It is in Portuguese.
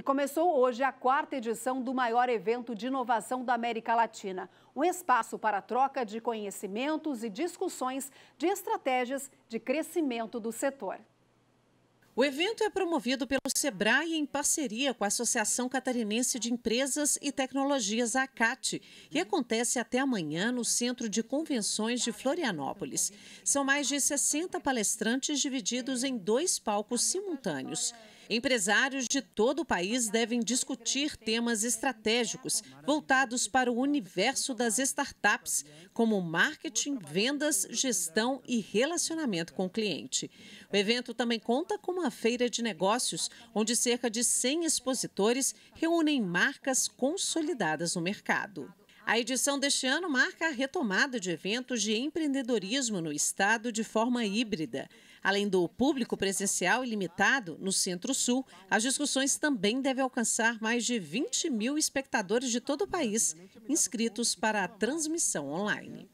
E começou hoje a quarta edição do maior evento de inovação da América Latina. Um espaço para troca de conhecimentos e discussões de estratégias de crescimento do setor. O evento é promovido pelo SEBRAE em parceria com a Associação Catarinense de Empresas e Tecnologias, ACAT, e acontece até amanhã no Centro de Convenções de Florianópolis. São mais de 60 palestrantes divididos em dois palcos simultâneos. Empresários de todo o país devem discutir temas estratégicos voltados para o universo das startups, como marketing, vendas, gestão e relacionamento com o cliente. O evento também conta com uma feira de negócios, onde cerca de 100 expositores reúnem marcas consolidadas no mercado. A edição deste ano marca a retomada de eventos de empreendedorismo no estado de forma híbrida. Além do público presencial ilimitado, no Centro-Sul, as discussões também devem alcançar mais de 20 mil espectadores de todo o país inscritos para a transmissão online.